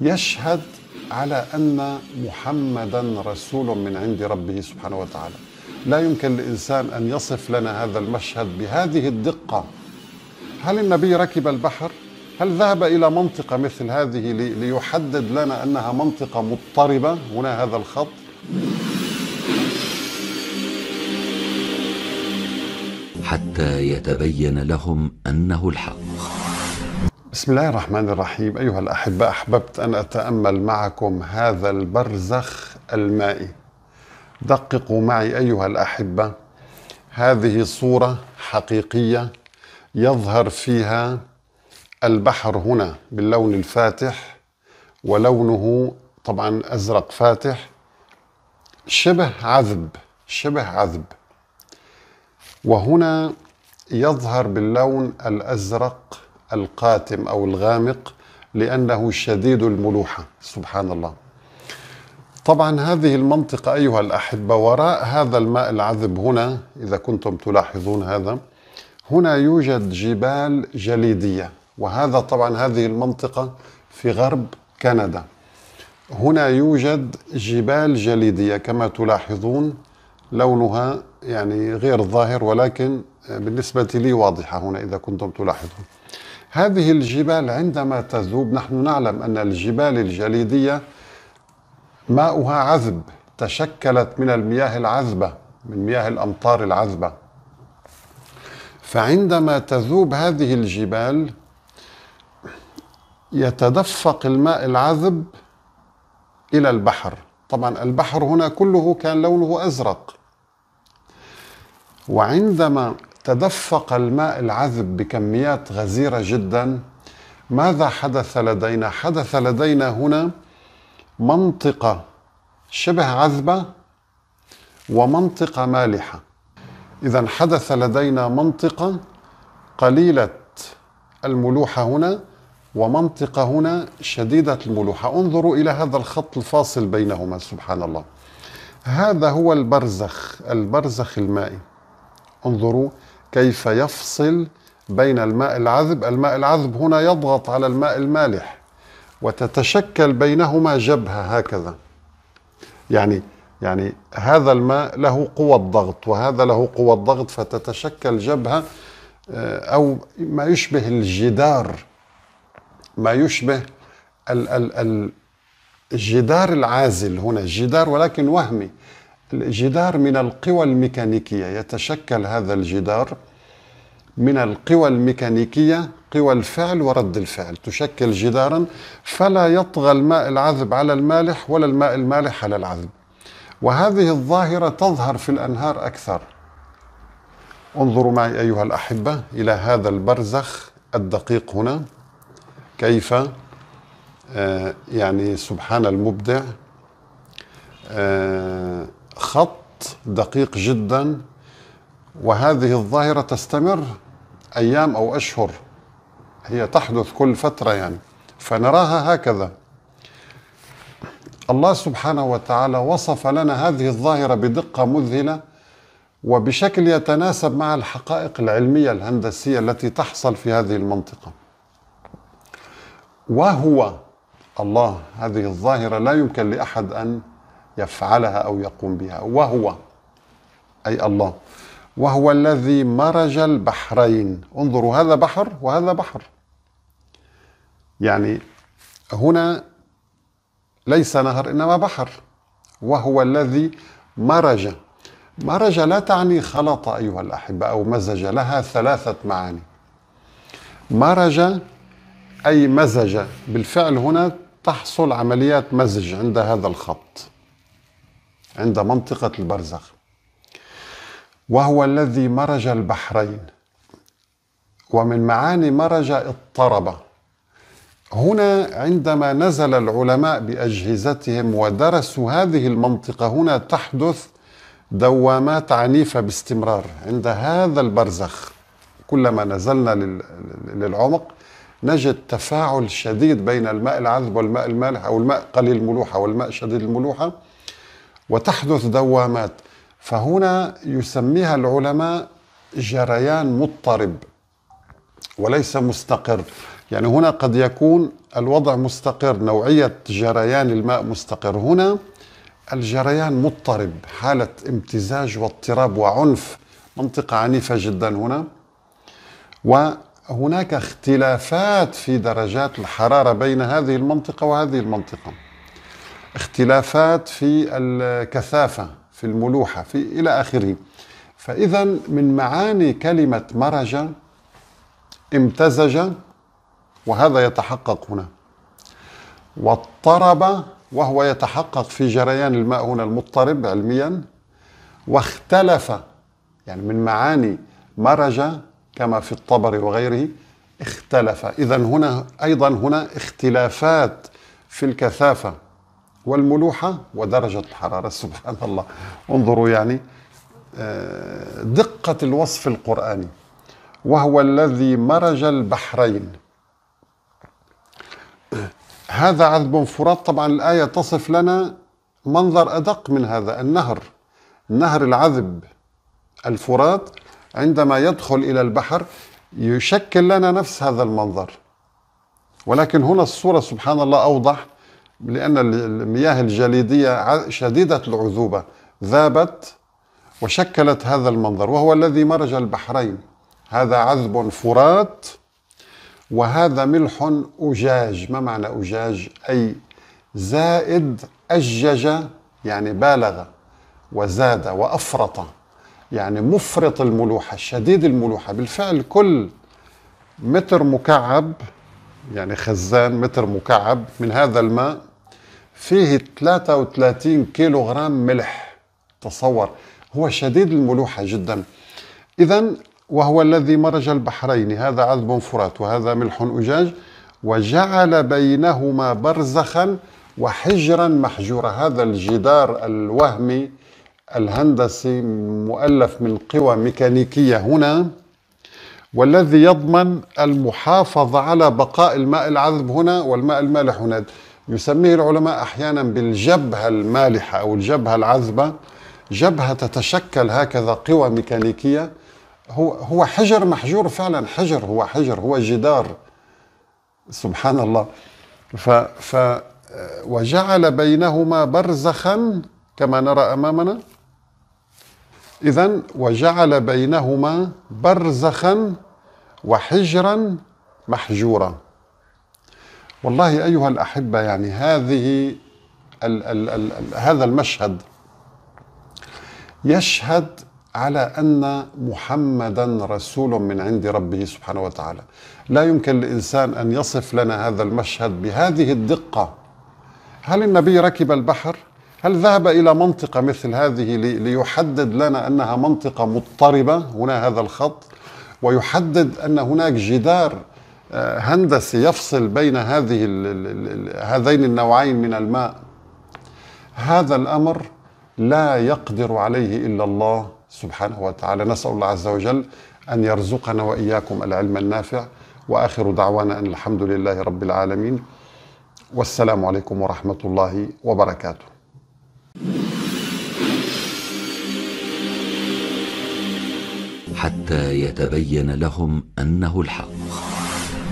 يشهد على ان محمدا رسول من عند ربه سبحانه وتعالى لا يمكن لانسان ان يصف لنا هذا المشهد بهذه الدقه هل النبي ركب البحر هل ذهب الى منطقه مثل هذه ليحدد لنا انها منطقه مضطربه هنا هذا الخط حتى يتبين لهم انه الحق بسم الله الرحمن الرحيم أيها الأحبة أحببت أن أتأمل معكم هذا البرزخ المائي دققوا معي أيها الأحبة هذه صورة حقيقية يظهر فيها البحر هنا باللون الفاتح ولونه طبعا أزرق فاتح شبه عذب شبه عذب وهنا يظهر باللون الأزرق القاتم أو الغامق لأنه شديد الملوحة سبحان الله طبعا هذه المنطقة أيها الأحبة وراء هذا الماء العذب هنا إذا كنتم تلاحظون هذا هنا يوجد جبال جليدية وهذا طبعا هذه المنطقة في غرب كندا هنا يوجد جبال جليدية كما تلاحظون لونها يعني غير ظاهر ولكن بالنسبة لي واضحة هنا إذا كنتم تلاحظون هذه الجبال عندما تذوب نحن نعلم أن الجبال الجليدية ماؤها عذب تشكلت من المياه العذبة من مياه الأمطار العذبة فعندما تذوب هذه الجبال يتدفق الماء العذب إلى البحر طبعا البحر هنا كله كان لونه أزرق وعندما تدفق الماء العذب بكميات غزيرة جدا ماذا حدث لدينا؟ حدث لدينا هنا منطقة شبه عذبة ومنطقة مالحة إذا حدث لدينا منطقة قليلة الملوحة هنا ومنطقة هنا شديدة الملوحة انظروا إلى هذا الخط الفاصل بينهما سبحان الله هذا هو البرزخ البرزخ المائي انظروا كيف يفصل بين الماء العذب الماء العذب هنا يضغط على الماء المالح وتتشكل بينهما جبهة هكذا يعني يعني هذا الماء له قوة ضغط وهذا له قوة ضغط فتتشكل جبهة آه، أو ما يشبه الجدار ما يشبه الجدار العازل هنا الجدار ولكن وهمي الجدار من القوى الميكانيكية يتشكل هذا الجدار من القوى الميكانيكية قوى الفعل ورد الفعل تشكل جدارا فلا يطغى الماء العذب على المالح ولا الماء المالح على العذب وهذه الظاهرة تظهر في الأنهار أكثر انظروا معي أيها الأحبة إلى هذا البرزخ الدقيق هنا كيف آه، يعني سبحان المبدع آه، خط دقيق جدا وهذه الظاهرة تستمر أيام أو أشهر هي تحدث كل فترة يعني فنراها هكذا الله سبحانه وتعالى وصف لنا هذه الظاهرة بدقة مذهلة وبشكل يتناسب مع الحقائق العلمية الهندسية التي تحصل في هذه المنطقة وهو الله هذه الظاهرة لا يمكن لأحد أن يفعلها أو يقوم بها وهو أي الله وهو الذي مرج البحرين انظروا هذا بحر وهذا بحر يعني هنا ليس نهر إنما بحر وهو الذي مرج مرج لا تعني خلط أيها الأحبة أو مزج لها ثلاثة معاني مرج أي مزج بالفعل هنا تحصل عمليات مزج عند هذا الخط عند منطقة البرزخ وهو الذي مرج البحرين ومن معاني مرج اضطرب هنا عندما نزل العلماء بأجهزتهم ودرسوا هذه المنطقة هنا تحدث دوامات عنيفة باستمرار عند هذا البرزخ كلما نزلنا للعمق نجد تفاعل شديد بين الماء العذب والماء المالح أو الماء قليل الملوحة والماء شديد الملوحة وتحدث دوامات فهنا يسميها العلماء جريان مضطرب وليس مستقر يعني هنا قد يكون الوضع مستقر نوعية جريان الماء مستقر هنا الجريان مضطرب حالة امتزاج واضطراب وعنف منطقة عنيفة جدا هنا وهناك اختلافات في درجات الحرارة بين هذه المنطقة وهذه المنطقة اختلافات في الكثافة في الملوحة في إلى آخره فإذا من معاني كلمة مرج امتزج وهذا يتحقق هنا واضطرب وهو يتحقق في جريان الماء هنا المضطرب علميا واختلف يعني من معاني مرج كما في الطبر وغيره اختلف إذا هنا أيضا هنا اختلافات في الكثافة والملوحة ودرجة الحرارة سبحان الله انظروا يعني آه، دقة الوصف القرآني وهو الذي مرج البحرين هذا عذب فرات طبعا الآية تصف لنا منظر أدق من هذا النهر نهر العذب الفرات عندما يدخل إلى البحر يشكل لنا نفس هذا المنظر ولكن هنا الصورة سبحان الله أوضح لأن المياه الجليدية شديدة العذوبة ذابت وشكلت هذا المنظر وهو الذي مرج البحرين هذا عذب فرات وهذا ملح أجاج ما معنى أجاج أي زائد أجج يعني بالغ وزاد وأفرط يعني مفرط الملوحة شديد الملوحة بالفعل كل متر مكعب يعني خزان متر مكعب من هذا الماء فيه 33 كيلو غرام ملح تصور هو شديد الملوحة جدا إذا وهو الذي مرج البحرين هذا عذب فرات وهذا ملح أجاج وجعل بينهما برزخا وحجرا محجورا هذا الجدار الوهمي الهندسي مؤلف من قوى ميكانيكية هنا والذي يضمن المحافظة على بقاء الماء العذب هنا والماء المالح هنا يسميه العلماء أحيانا بالجبهة المالحة أو الجبهة العذبة جبهة تتشكل هكذا قوى ميكانيكية هو هو حجر محجور فعلا حجر هو حجر هو جدار سبحان الله ف, ف وجعل بينهما برزخا كما نرى امامنا اذا وجعل بينهما برزخا وحجرا محجورا والله أيها الأحبة يعني هذه ال ال ال الـ هذا المشهد يشهد على أن محمدا رسول من عند ربه سبحانه وتعالى لا يمكن لإنسان أن يصف لنا هذا المشهد بهذه الدقة هل النبي ركب البحر؟ هل ذهب إلى منطقة مثل هذه ليحدد لنا أنها منطقة مضطربة هنا هذا الخط ويحدد أن هناك جدار هندسي يفصل بين هذه هذين النوعين من الماء هذا الامر لا يقدر عليه الا الله سبحانه وتعالى نسال الله عز وجل ان يرزقنا واياكم العلم النافع واخر دعوانا ان الحمد لله رب العالمين والسلام عليكم ورحمه الله وبركاته حتى يتبين لهم انه الحق